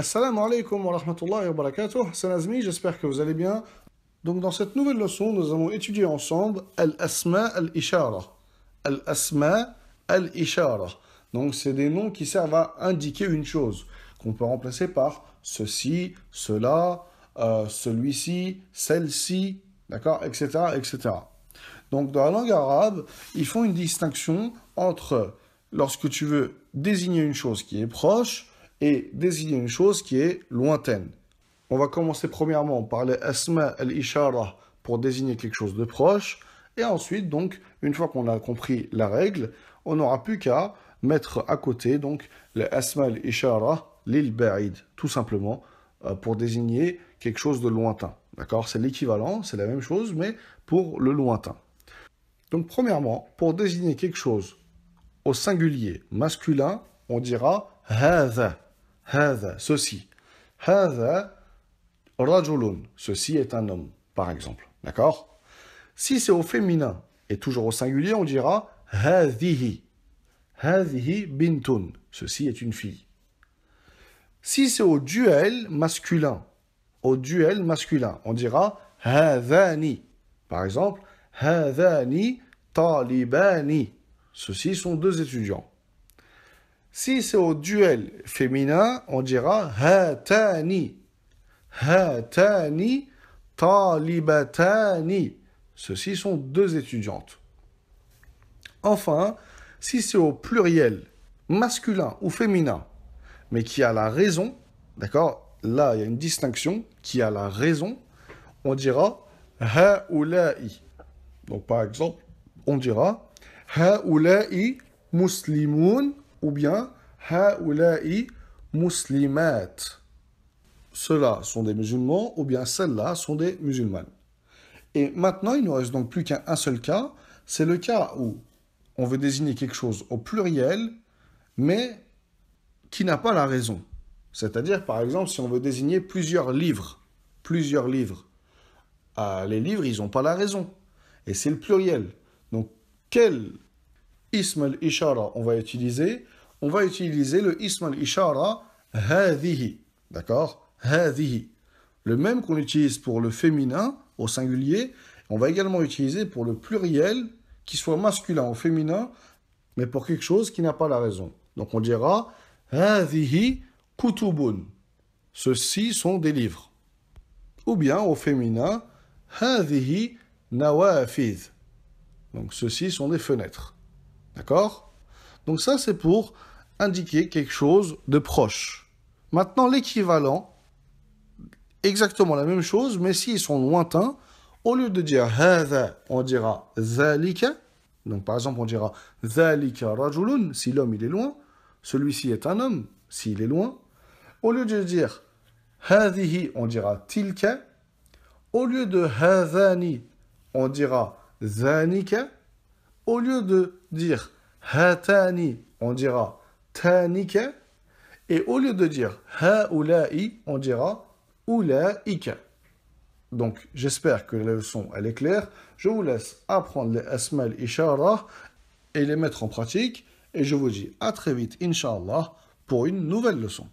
Assalamu alaikum wa rahmatullahi wa barakatuh, Salam j'espère que vous allez bien. Donc dans cette nouvelle leçon, nous avons étudié ensemble Al-Asma al-Ishara. Al-Asma al-Ishara. Donc c'est des noms qui servent à indiquer une chose, qu'on peut remplacer par ceci, cela, euh, celui-ci, celle-ci, d'accord, etc., etc. Donc dans la langue arabe, ils font une distinction entre lorsque tu veux désigner une chose qui est proche, et désigner une chose qui est lointaine. On va commencer premièrement par les asma al-ishara pour désigner quelque chose de proche. Et ensuite, donc, une fois qu'on a compris la règle, on n'aura plus qu'à mettre à côté donc les asma al-ishara lil ba'id, tout simplement, euh, pour désigner quelque chose de lointain. D'accord C'est l'équivalent, c'est la même chose, mais pour le lointain. Donc, premièrement, pour désigner quelque chose au singulier masculin, on dira hadha ceci. ceci est un homme par exemple. D'accord Si c'est au féminin et toujours au singulier, on dira هذه. bintun. Ceci est une fille. Si c'est au duel masculin, au duel masculin, on dira Par exemple, talibani. ceux sont deux étudiants. Si c'est au duel féminin, on dira Hatani. Hatani, Talibatani. Ceux-ci sont deux étudiantes. Enfin, si c'est au pluriel, masculin ou féminin, mais qui a la raison, d'accord Là, il y a une distinction, qui a la raison, on dira i Donc, par exemple, on dira i MUSLIMUN ou bien haoula'i muslimat. Ceux-là sont des musulmans ou bien celles-là sont des musulmanes. Et maintenant, il ne reste donc plus qu'un seul cas, c'est le cas où on veut désigner quelque chose au pluriel, mais qui n'a pas la raison. C'est-à-dire, par exemple, si on veut désigner plusieurs livres, plusieurs livres, ah, les livres, ils n'ont pas la raison. Et c'est le pluriel. Donc, quel Ism ishara on va utiliser, on va utiliser le Ism al-Ishara hadhihi. D'accord Hadhihi. Le même qu'on utilise pour le féminin au singulier, on va également utiliser pour le pluriel, qui soit masculin ou féminin, mais pour quelque chose qui n'a pas la raison. Donc on dira hadhihi kutubun. Ceux-ci sont des livres. Ou bien au féminin hadhihi nawafiz. Donc ceux-ci sont des fenêtres. D'accord Donc ça, c'est pour indiquer quelque chose de proche. Maintenant, l'équivalent, exactement la même chose, mais s'ils sont lointains, au lieu de dire on dira zalika. Donc par exemple, on dira ذلك rajulun si l'homme il est loin, celui-ci est un homme s'il est loin. Au lieu de dire on dira tilka. Au lieu de هذاني, on dira ذانك au lieu de dire hatani, on dira tanika, et au lieu de dire i on dira ke Donc, j'espère que la leçon, elle est claire. Je vous laisse apprendre les asmal et les mettre en pratique. Et je vous dis à très vite, inshallah, pour une nouvelle leçon.